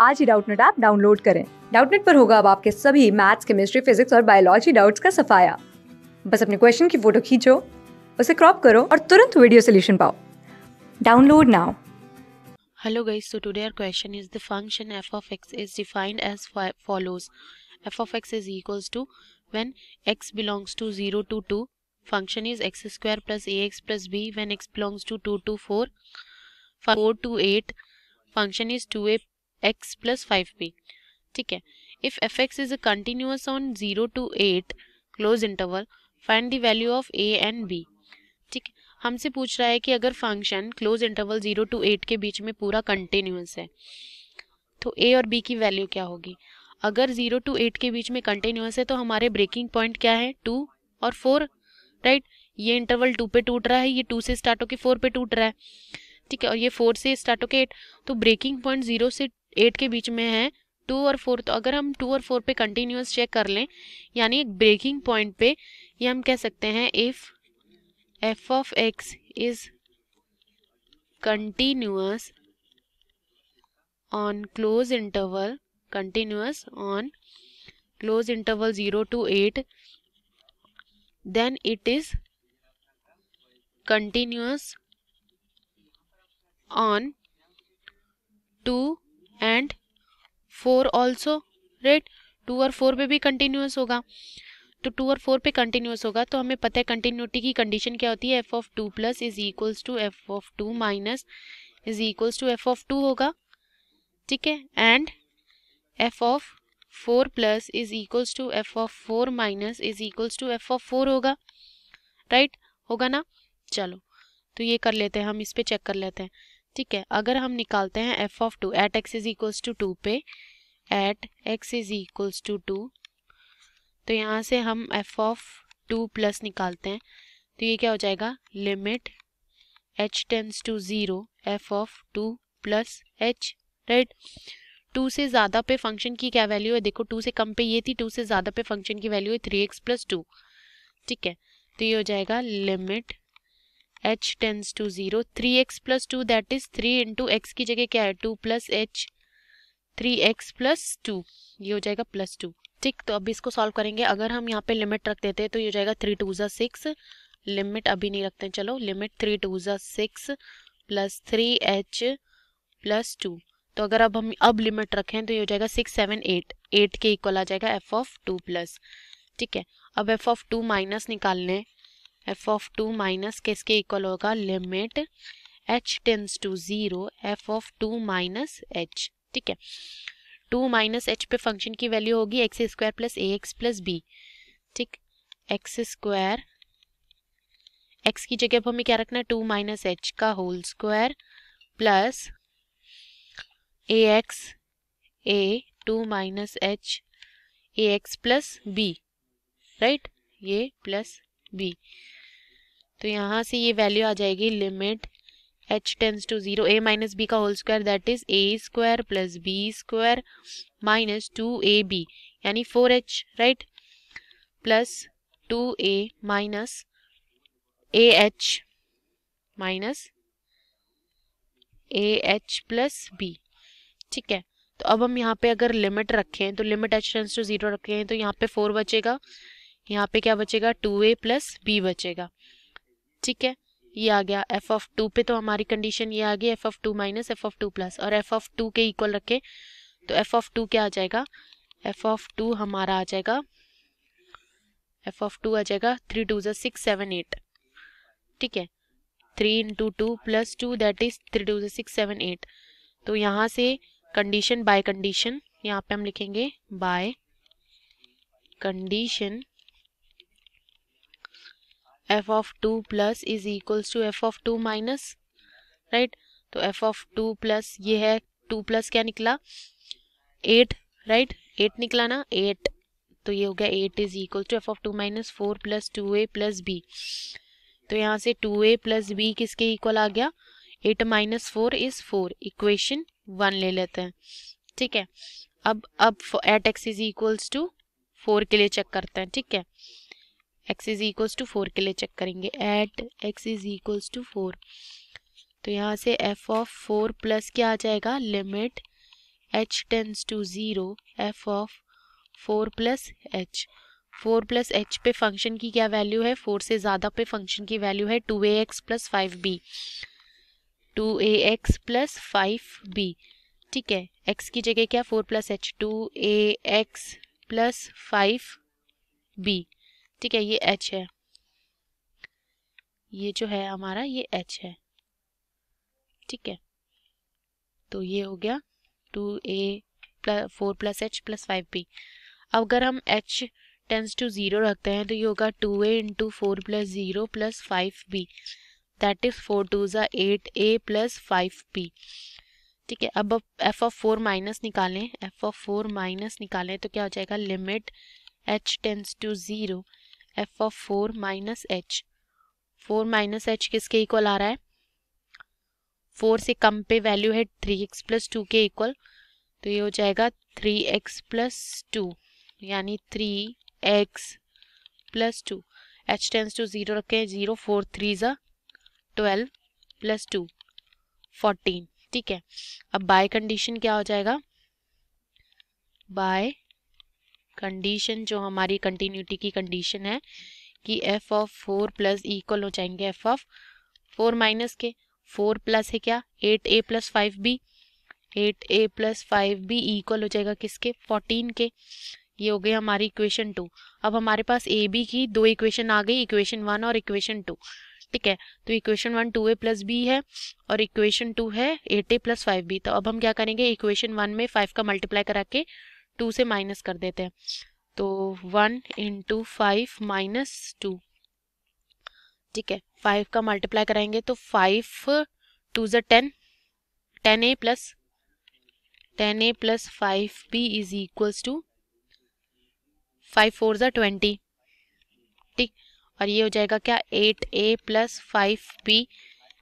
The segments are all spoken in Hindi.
आज ही डाउटनेट ऐप डाउनलोड करें डाउटनेट पर होगा अब आपके सभी मैथ्स केमिस्ट्री फिजिक्स और बायोलॉजी डाउट्स का सफाया बस अपने क्वेश्चन की फोटो खींचो उसे क्रॉप करो और तुरंत वीडियो सोल्यूशन पाओ download now Hello guys, so today our question is the function f of x is defined as follows. f of x is equals to when x belongs to 0 to 2. Function is x square plus ax plus b when x belongs to 2 to 4. 4 to 8. Function is 2a x plus five p ठीक है if f x is continuous on zero to eight closed interval find the value of a and b ठीक है हमसे पूछ रहा है कि अगर function closed interval zero to eight के बीच में पूरा कंटिन्यूस है तो ए और बी की वैल्यू क्या होगी अगर जीरो टू एट के बीच में कंटिन्यूस है तो हमारे ब्रेकिंग पॉइंट क्या है टू और फोर राइट right? ये इंटरवल टू पे टूट रहा है ये टू से स्टार्ट होके फोर पे टूट रहा है ठीक है और ये फोर से स्टार्ट होके एट तो ब्रेकिंग पॉइंट जीरो से एट के बीच में है टू और फोर तो अगर हम टू और फोर पे कंटिन्यूस चेक कर लें यानी एक ब्रेकिंग पॉइंट पे ये हम कह सकते हैं if f of x is continuous on closed interval continuous on closed interval zero to eight then it is continuous on two and four also right two और फोर पे भी कंटिन्यूस होगा तो टू और फोर पे कंटिन्यूस होगा तो हमें पता है कंटिन्यूटी की कंडीशन क्या होती है f of two plus is equals to f of two minus is equals to f of two होगा ठीक है and f of four plus is equals to f of four minus is equals to f of four होगा राइट right? होगा ना चलो तो ये कर लेते हैं हम इस पर चेक कर लेते हैं ठीक है अगर हम निकालते हैं f of two at x is equals to two पे at x is equals to two तो यहाँ से हम एफ ऑफ टू प्लस निकालते हैं तो ये क्या हो जाएगा limit h tends to zero f of two plus h right two से ज़्यादा पे फंक्शन की क्या वैल्यू है देखो टू से कम पे ये थी टू से ज़्यादा पे फंक्शन की वैल्यू है थ्री एक्स प्लस टू ठीक है तो ये हो जाएगा limit h tends to zero three x plus two that is three into x की जगह क्या है two plus h three x plus two ये हो जाएगा प्लस टू ठीक तो अब इसको सॉल्व करेंगे अगर हम यहाँ पे लिमिट रख देते हैं तो ये हो जाएगा थ्री टू ज़ा सिक्स लिमिट अभी नहीं रखते हैं चलो लिमिट थ्री टू ज़ा six plus three h plus two तो अगर अब हम अब लिमिट रखें तो ये हो जाएगा सिक्स सेवन एट एट के इक्वल आ जाएगा एफ ऑफ टू प्लस ठीक है अब एफ ऑफ टू माइनस निकालने एफ ऑफ टू माइनस किसके इक्वल होगा limit h tends to zero f of two minus h ठीक है टू माइनस एच पे फंक्शन की वैल्यू होगी x square plus a x plus b ठीक एक्स स्क्वायर एक्स की जगह पर हमें क्या रखना है टू माइनस एच का whole square plus a x a two minus h a x plus b right ये प्लस बी तो यहाँ से ये वैल्यू आ जाएगी limit h tends to zero a minus b का whole square that is a square plus b square minus two a b यानी four h right plus two a minus a h minus a h plus b ठीक है तो अब हम यहाँ पे अगर लिमिट रखें तो limit h tends to zero रखें तो यहाँ पे फोर बचेगा यहाँ पे क्या बचेगा टू ए प्लस बी बचेगा ठीक है ये आ गया एफ ऑफ टू पे तो हमारी कंडीशन ये आ गई f of two minus f of two plus और एफ ऑफ टू के इक्वल रखे तो एफ ऑफ टू क्या आ जाएगा एफ ऑफ टू हमारा आ जाएगा एफ ऑफ टू आ जाएगा थ्री टू जो सिक्स सेवन एट ठीक है three into two plus two that is three two जो सिक्स सेवन एट तो यहाँ से कंडीशन बाय कंडीशन यहाँ पे हम लिखेंगे by condition f of two plus is equals to f of two minus right तो एफ ऑफ टू प्लस ये है टू प्लस क्या निकला एट राइट एट निकला ना एट तो ये हो गया eight is equal to f of two minus four plus two A plus b तो यहाँ से टू ए प्लस बी किसके इक्वल आ गया eight minus four is four equation one ले लेते हैं ठीक है अब अब at x is equals to four के लिए चेक करते हैं ठीक है x is equals to four के लिए चेक करेंगे at x is equals to four तो यहाँ से एफ ऑफ फोर प्लस क्या आ जाएगा limit h tends to zero f of four plus h four plus h पे फंक्शन की क्या वैल्यू है फोर से ज़्यादा पे फंक्शन की वैल्यू है two a x plus five b two a x plus five b ठीक है एक्स की जगह क्या four plus h two a x plus five b ठीक है ये एच है ये जो है हमारा ये एच है ठीक है तो ये हो गया टू ए plus four plus h plus five b अब अगर हम एच टेंस टू ज़ीरो रखते हैं तो ये होगा two a into four plus zero plus five b that is four two ज़ा एट ए प्लस फाइव बी ठीक है अब अब एफ ऑफ फोर माइनस निकालें एफ ऑफ फोर माइनस निकालें तो क्या हो जाएगा limit h tends to zero f of four minus h four minus h किसके इक्वल आ रहा है फोर से कम पे वैल्यू है थ्री एक्स प्लस टू के इक्वल तो ये हो जाएगा थ्री एक्स प्लस टू यानी three x plus two h tends to zero रखें ज़ीरो फोर थ्री ज़ा ट्वेल्व प्लस टू फोर्टीन ठीक है अब बाय कंडीशन क्या हो जाएगा बाय कंडीशन जो हमारी कंटिन्यूटी की कंडीशन है कि f of four plus equal हो जाएंगे एफ ऑफ फोर माइनस के फोर प्लस है क्या एट ए प्लस फाइव बी एट ए प्लस फाइव बी इक्वल हो जाएगा किसके फोर्टीन के ये हो गई हमारी इक्वेशन टू अब हमारे पास ए बी की दो इक्वेशन आ गई इक्वेशन वन और इक्वेशन टू ठीक है तो इक्वेशन वन टू ए प्लस बी है और इक्वेशन टू है एट ए प्लस फाइव बी तो अब हम क्या करेंगे इक्वेशन वन में फाइव का मल्टीप्लाई करा के टू से माइनस कर देते हैं तो one into five minus two ठीक है फाइव का मल्टीप्लाई कराएंगे तो फाइव टू ज़ ten ten A plus ten A plus five B is equals to five four ज ट्वेंटी ठीक और ये हो जाएगा क्या eight A plus five B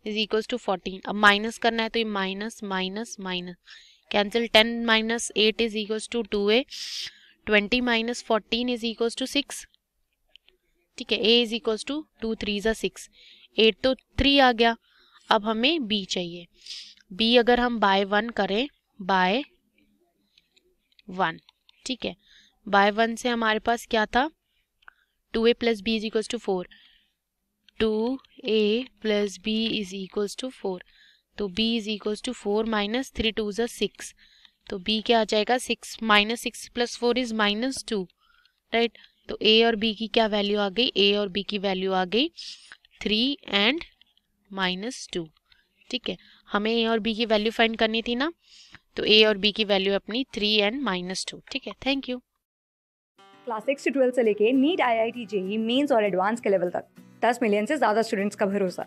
is equals to fourteen अब माइनस करना है तो ये minus minus minus cancel ten minus eight is equal to two A twenty minus fourteen is equals to six ठीक है A is equal to two three ज़ा सिक्स एट तो थ्री आ गया अब हमें बी चाहिए बी अगर हम बाय वन करें बाय वन ठीक है बाय वन से हमारे पास क्या था two A plus B is equal to four two A plus B is equal to four तो b is equals to four minus three two ज़ा सिक्स तो b क्या आ जाएगा six minus six plus four is minus two right तो a और b की क्या वैल्यू आ गई a और b की वैल्यू आ गई थ्री एंड माइनस टू ठीक है हमें a और b की वैल्यू फाइंड करनी थी ना तो a और b की वैल्यू अपनी थ्री एंड माइनस टू ठीक है थैंक यू क्लास सिक्स से ट्वेल्व से लेके NEET IIT JEE Mains और एडवांस के लेवल तक दस मिलियन से ज़्यादा स्टूडेंट्स का भरोसा